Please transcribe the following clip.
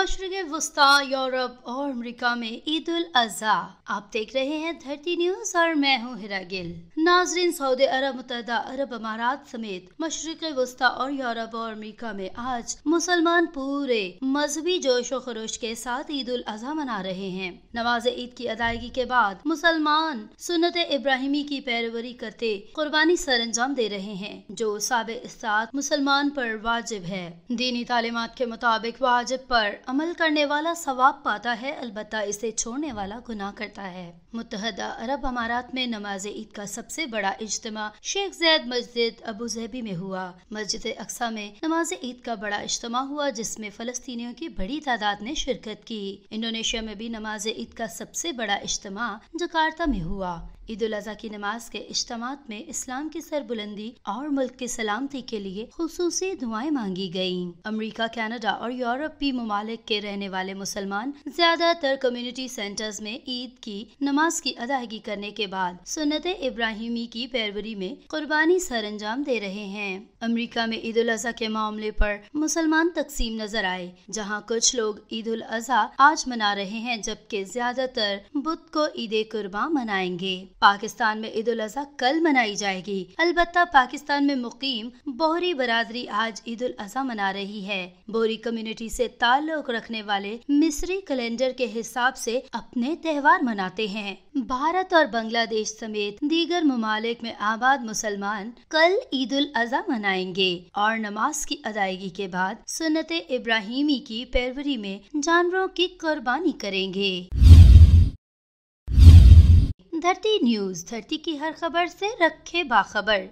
मशरक वस्ता यूरोप और अमेरिका में ईद उल अजहा आप देख रहे हैं धरती न्यूज और मैं हूं हिरा गिल नाजरीन सऊदी अरब मुतदा अरब अमारात समेत मशरक वस्ता और यूरोप और अमेरिका में आज मुसलमान पूरे मजहबी जोश व खरोश के साथ ईद उल अजहा मना रहे हैं नमाज ईद की अदायगी के बाद मुसलमान सुनत इब्राहिमी की पैरवरी करते कुर्बानी सर अंजाम दे रहे हैं जो साब मुसलमान पर वाजिब है दीनी तालीमत के मुताबिक वाजिब पर અમલ કરને વાલા સવાબ પાતા હૈ અલબતા ઇસે છોડને વાલા ગુના કરતા હૈ મુતહદ અرب અમરાત મે નમાઝે ઈદ કા સબસે બડા ઇજતમા શેખ ઝેદ મસ્જિદ અબુઝેબી મે હુઆ મસ્જિદ અક્સા મે નમાઝે ઈદ કા બડા ઇજતમા હુઆ જિસમે ફલસ્તીનીઓ કે બડી તદાदात ને shirkat કી ઇન્ડોનેશિયા મે ભી નમાઝે ઈદ કા સબસે બડા ઇજતમા જકાર્તા મે હુઆ ईद उल की नमाज के इज्तम में इस्लाम की सरबुलंदी और मुल्क की सलामती के लिए खसूस दुआएं मांगी गयी अमरीका कैनेडा और यूरोपी ममालिक के रहने वाले मुसलमान ज्यादातर कम्युनिटी सेंटर्स में ईद की नमाज की अदायगी करने के बाद सुनत इब्राहिमी की पैरवरी में कुर्बानी सर अंजाम दे रहे हैं अमरीका में ईद उल के मामले पर मुसलमान तकसीम नजर आए जहाँ कुछ लोग ईद उल अजी आज मना रहे हैं जबकि ज्यादातर बुद्ध को ईद कुर्बान मनाएंगे पाकिस्तान में ईद उल अजहा कल मनाई जाएगी अलबत् पाकिस्तान में मुकीम बोहरी बरादरी आज ईद उल अजहा मना रही है बोरी कम्युनिटी से ताल्लुक रखने वाले मिस्री कैलेंडर के हिसाब से अपने त्यौहार मनाते हैं भारत और बांग्लादेश समेत दीगर ममालिक में आबाद मुसलमान कल ईद उल अजहा मनाएंगे और नमाज की अदायगी के बाद सुनत इब्राहिमी की पैरवरी में जानवरों की कुर्बानी करेंगे धरती न्यूज़ धरती की हर खबर से रखे बाखबर